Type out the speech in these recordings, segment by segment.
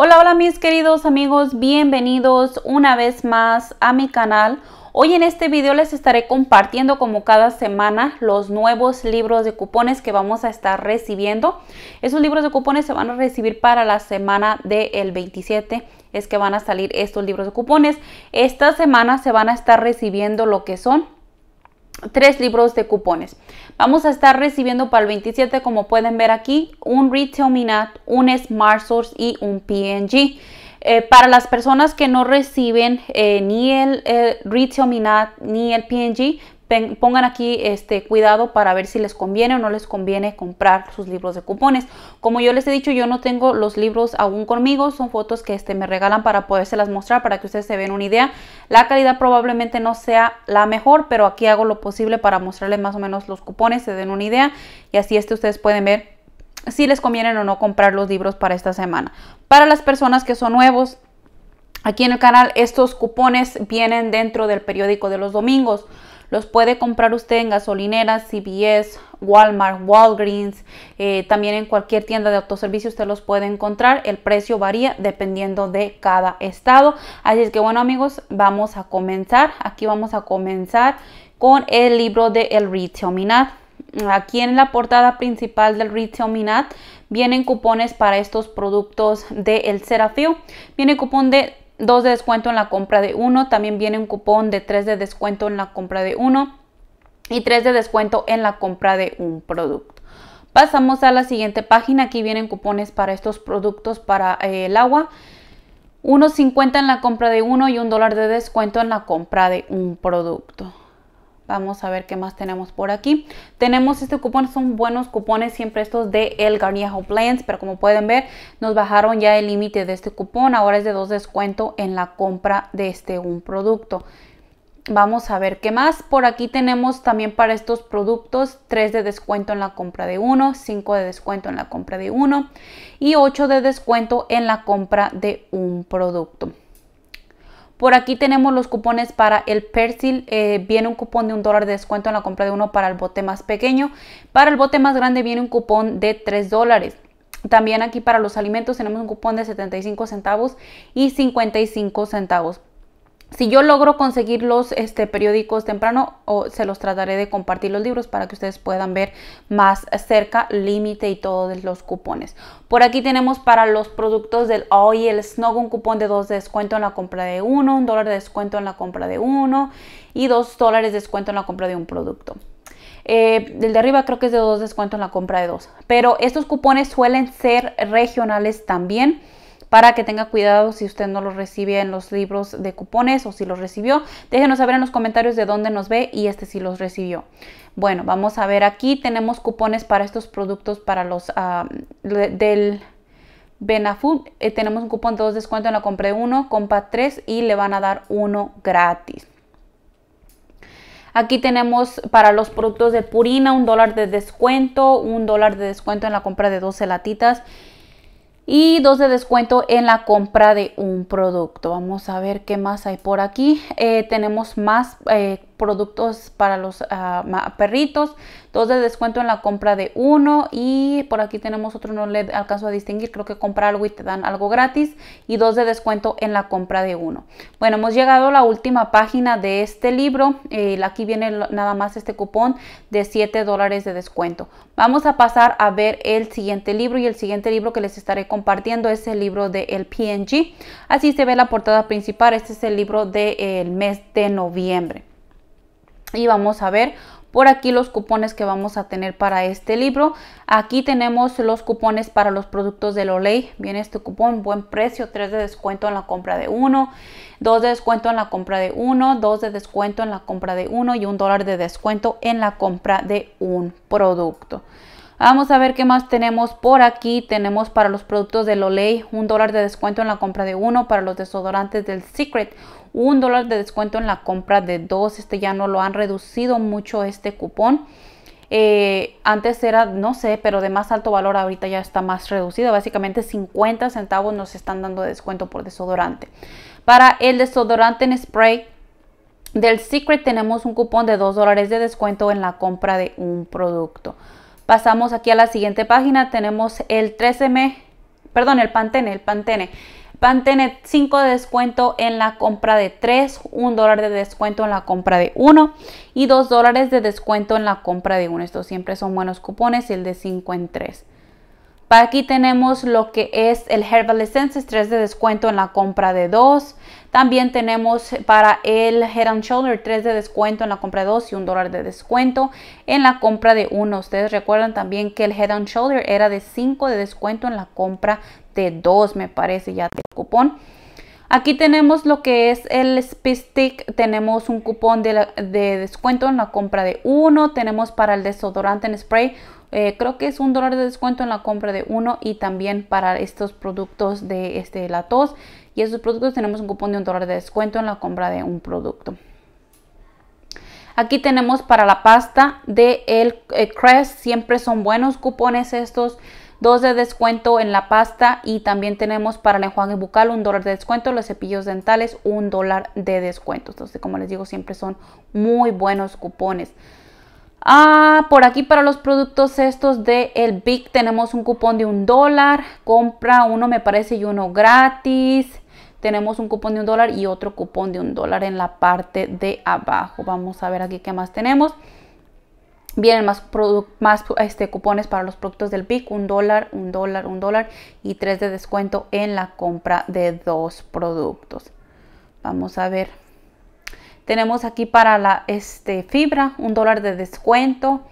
Hola, hola mis queridos amigos, bienvenidos una vez más a mi canal. Hoy en este video les estaré compartiendo como cada semana los nuevos libros de cupones que vamos a estar recibiendo. Esos libros de cupones se van a recibir para la semana del 27 es que van a salir estos libros de cupones. Esta semana se van a estar recibiendo lo que son tres libros de cupones. Vamos a estar recibiendo para el 27, como pueden ver aquí, un Retail Minat, un Smart Source y un PNG. Eh, para las personas que no reciben eh, ni el, eh, Retail ni el PNG, pongan aquí este cuidado para ver si les conviene o no les conviene comprar sus libros de cupones. Como yo les he dicho, yo no tengo los libros aún conmigo, son fotos que este, me regalan para las mostrar para que ustedes se den una idea. La calidad probablemente no sea la mejor, pero aquí hago lo posible para mostrarles más o menos los cupones, se den una idea y así este, ustedes pueden ver si les conviene o no comprar los libros para esta semana. Para las personas que son nuevos, aquí en el canal estos cupones vienen dentro del periódico de los domingos. Los puede comprar usted en gasolineras, CBS, Walmart, Walgreens, eh, también en cualquier tienda de autoservicio usted los puede encontrar. El precio varía dependiendo de cada estado. Así es que bueno amigos, vamos a comenzar. Aquí vamos a comenzar con el libro de El Ritio Minat. Aquí en la portada principal del Ritio Minat vienen cupones para estos productos de El Serafío. Viene cupón de 2 de descuento en la compra de uno. También viene un cupón de 3 de descuento en la compra de uno y 3 de descuento en la compra de un producto. Pasamos a la siguiente página. Aquí vienen cupones para estos productos para eh, el agua. 1.50 en la compra de uno y un dólar de descuento en la compra de un producto. Vamos a ver qué más tenemos por aquí. Tenemos este cupón, son buenos cupones, siempre estos de El Garnier Home Plans, pero como pueden ver, nos bajaron ya el límite de este cupón. Ahora es de dos descuento en la compra de este un producto. Vamos a ver qué más. Por aquí tenemos también para estos productos 3 de descuento en la compra de uno, 5 de descuento en la compra de uno y 8 de descuento en la compra de un producto. Por aquí tenemos los cupones para el Persil. Eh, viene un cupón de un dólar de descuento en la compra de uno para el bote más pequeño. Para el bote más grande viene un cupón de 3 dólares. También aquí para los alimentos tenemos un cupón de 75 centavos y 55 centavos si yo logro conseguir los este, periódicos temprano, o se los trataré de compartir los libros para que ustedes puedan ver más cerca límite y todos los cupones. Por aquí tenemos para los productos del hoy el Snog, un cupón de 2 de descuento en la compra de uno, un dólar de descuento en la compra de uno y 2 dólares de descuento en la compra de un producto. Eh, del el de arriba creo que es de 2 descuento en la compra de dos. Pero estos cupones suelen ser regionales también para que tenga cuidado si usted no los recibe en los libros de cupones o si los recibió. Déjenos saber en los comentarios de dónde nos ve y este si los recibió. Bueno, vamos a ver aquí tenemos cupones para estos productos para los ah, del Benafood. Eh, tenemos un cupón de dos descuento en la compra de uno, compra tres y le van a dar uno gratis. Aquí tenemos para los productos de Purina un dólar de descuento, un dólar de descuento en la compra de 12 latitas y dos de descuento en la compra de un producto. Vamos a ver qué más hay por aquí. Eh, tenemos más eh, productos para los ah, perritos, dos de descuento en la compra de uno y por aquí tenemos otro, no le alcanzo a distinguir, creo que compra algo y te dan algo gratis y dos de descuento en la compra de uno. Bueno, hemos llegado a la última página de este libro, eh, aquí viene nada más este cupón de 7 dólares de descuento. Vamos a pasar a ver el siguiente libro y el siguiente libro que les estaré compartiendo es el libro de El PNG. Así se ve la portada principal, este es el libro del mes de noviembre y vamos a ver por aquí los cupones que vamos a tener para este libro. Aquí tenemos los cupones para los productos de Loley. Viene este cupón, buen precio, 3 de descuento en la compra de uno, 2 de descuento en la compra de uno, 2 de descuento en la compra de uno y un dólar de descuento en la compra de un producto. Vamos a ver qué más tenemos por aquí. Tenemos para los productos de Loley un dólar de descuento en la compra de uno. Para los desodorantes del Secret, un dólar de descuento en la compra de dos. Este ya no lo han reducido mucho este cupón. Eh, antes era, no sé, pero de más alto valor ahorita ya está más reducido. Básicamente 50 centavos nos están dando de descuento por desodorante. Para el desodorante en spray, del Secret tenemos un cupón de 2 dólares de descuento en la compra de un producto. Pasamos aquí a la siguiente página, tenemos el 13M, perdón, el Pantene, el Pantene. Pantene 5 de descuento en la compra de 3, 1 dólar de descuento en la compra de 1 y 2 dólares de descuento en la compra de 1. Estos siempre son buenos cupones y el de 5 en 3. Para aquí tenemos lo que es el Herbal Essences, 3 de descuento en la compra de 2. También tenemos para el Head and Shoulder 3 de descuento en la compra de 2 y 1 dólar de descuento en la compra de 1. Ustedes recuerdan también que el Head and Shoulder era de 5 de descuento en la compra de 2, me parece ya del cupón. Aquí tenemos lo que es el Speed Stick, tenemos un cupón de, de descuento en la compra de 1, tenemos para el desodorante en spray eh, creo que es un dólar de descuento en la compra de uno y también para estos productos de este, la tos. Y esos productos tenemos un cupón de un dólar de descuento en la compra de un producto. Aquí tenemos para la pasta de el, eh, Crest. Siempre son buenos cupones estos. dos de descuento en la pasta y también tenemos para el enjuague bucal un dólar de descuento, los cepillos dentales un dólar de descuento. Entonces, como les digo, siempre son muy buenos cupones. Ah, por aquí para los productos estos de el tenemos un cupón de un dólar. Compra uno me parece y uno gratis. Tenemos un cupón de un dólar y otro cupón de un dólar en la parte de abajo. Vamos a ver aquí qué más tenemos. Vienen más, más este, cupones para los productos del BIC, un dólar, un dólar, un dólar y tres de descuento en la compra de dos productos. Vamos a ver tenemos aquí para la este, fibra un dólar de descuento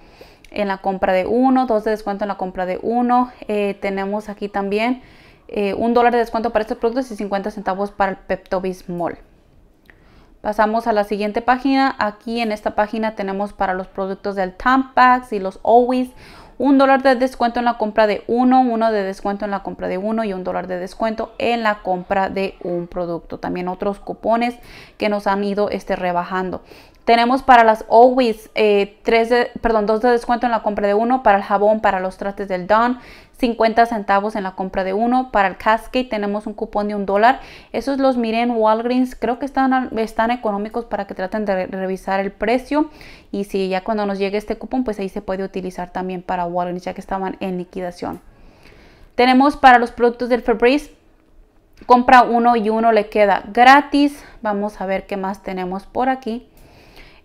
en la compra de uno, dos de descuento en la compra de uno. Eh, tenemos aquí también eh, un dólar de descuento para estos productos y 50 centavos para el Pepto Bismol. Pasamos a la siguiente página. Aquí en esta página tenemos para los productos del Tampax y los Always un dólar de descuento en la compra de uno, uno de descuento en la compra de uno y un dólar de descuento en la compra de un producto. También otros cupones que nos han ido este, rebajando. Tenemos para las Always 3 eh, de, perdón, 2 de descuento en la compra de uno, para el jabón, para los trates del Dawn, 50 centavos en la compra de uno, para el Cascade tenemos un cupón de un dólar. Esos los miren, Walgreens, creo que están, están económicos para que traten de revisar el precio y si ya cuando nos llegue este cupón, pues ahí se puede utilizar también para Walgreens ya que estaban en liquidación. Tenemos para los productos del Febreze compra uno y uno le queda gratis. Vamos a ver qué más tenemos por aquí.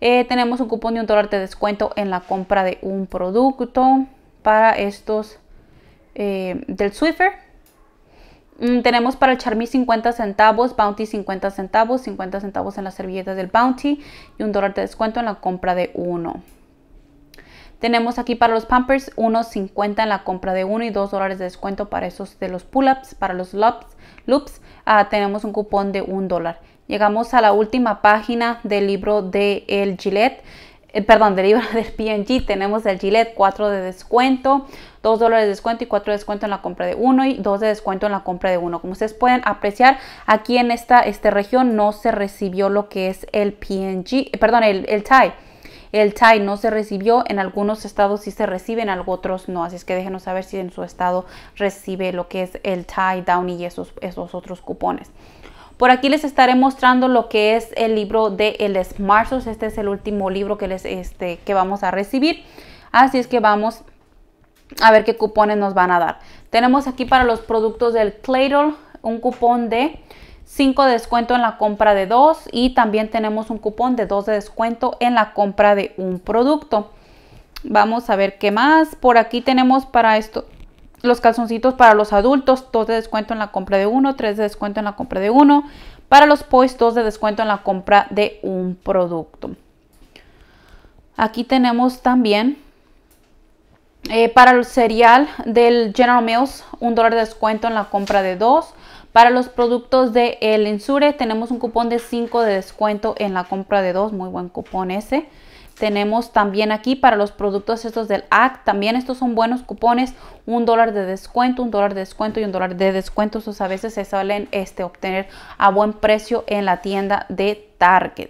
Eh, tenemos un cupón de un dólar de descuento en la compra de un producto para estos eh, del Swiffer. Mm, tenemos para el Charmy 50 centavos, Bounty 50 centavos, 50 centavos en las servilletas del Bounty y un dólar de descuento en la compra de uno. Tenemos aquí para los Pampers 1.50 en la compra de uno y 2 dólares de descuento para esos de los pull-ups, para los loops. loops. Ah, tenemos un cupón de un dólar. Llegamos a la última página del libro de el Gillette. Eh, perdón, del libro del PNG tenemos el Gillette 4 de descuento, 2 dólares de descuento y 4 de descuento en la compra de uno y 2 de descuento en la compra de uno. Como ustedes pueden apreciar, aquí en esta, esta región no se recibió lo que es el PNG, eh, perdón, el, el TIE el TIE no se recibió, en algunos estados sí se recibe, en otros no, así es que déjenos saber si en su estado recibe lo que es el TIE Down y esos, esos otros cupones. Por aquí les estaré mostrando lo que es el libro de El Smarsos. Este es el último libro que, les, este, que vamos a recibir. Así es que vamos a ver qué cupones nos van a dar. Tenemos aquí para los productos del Claydol un cupón de 5 de descuento en la compra de 2 y también tenemos un cupón de 2 de descuento en la compra de un producto. Vamos a ver qué más. Por aquí tenemos para esto los calzoncitos para los adultos, dos de descuento en la compra de uno, 3 de descuento en la compra de uno. Para los boys, 2 de descuento en la compra de un producto. Aquí tenemos también eh, para el cereal del General Mills, un dólar de descuento en la compra de dos. Para los productos de El Insure tenemos un cupón de 5 de descuento en la compra de dos. Muy buen cupón ese. Tenemos también aquí para los productos estos del ACT, también estos son buenos cupones, un dólar de descuento, un dólar de descuento y un dólar de descuento. esos a veces se salen este, obtener a buen precio en la tienda de Target.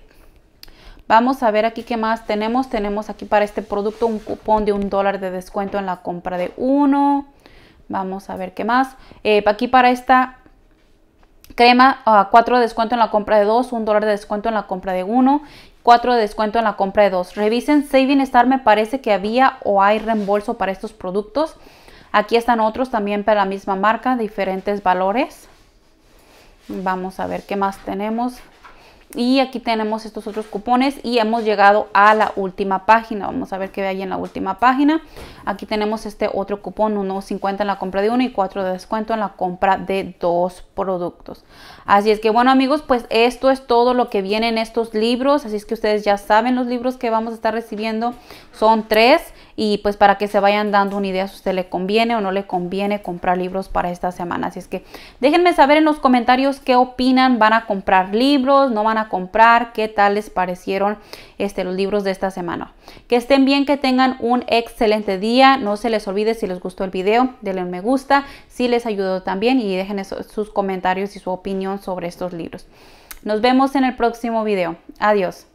Vamos a ver aquí qué más tenemos. Tenemos aquí para este producto un cupón de un dólar de descuento en la compra de uno. Vamos a ver qué más. Eh, aquí para esta crema, a ah, de descuento en la compra de dos un dólar de descuento en la compra de uno 4 de descuento en la compra de 2. Revisen Saving Star, me parece que había o hay reembolso para estos productos. Aquí están otros también para la misma marca, diferentes valores. Vamos a ver qué más tenemos. Y aquí tenemos estos otros cupones y hemos llegado a la última página. Vamos a ver qué hay en la última página. Aquí tenemos este otro cupón, 1.50 en la compra de uno y 4 de descuento en la compra de dos productos. Así es que bueno amigos, pues esto es todo lo que viene en estos libros. Así es que ustedes ya saben los libros que vamos a estar recibiendo. Son tres y pues para que se vayan dando una idea si a usted le conviene o no le conviene comprar libros para esta semana. Así es que déjenme saber en los comentarios qué opinan, van a comprar libros, no van a comprar, qué tal les parecieron este, los libros de esta semana. Que estén bien, que tengan un excelente día, no se les olvide si les gustó el video, denle un me gusta, si les ayudó también y dejen sus comentarios y su opinión sobre estos libros. Nos vemos en el próximo video. Adiós.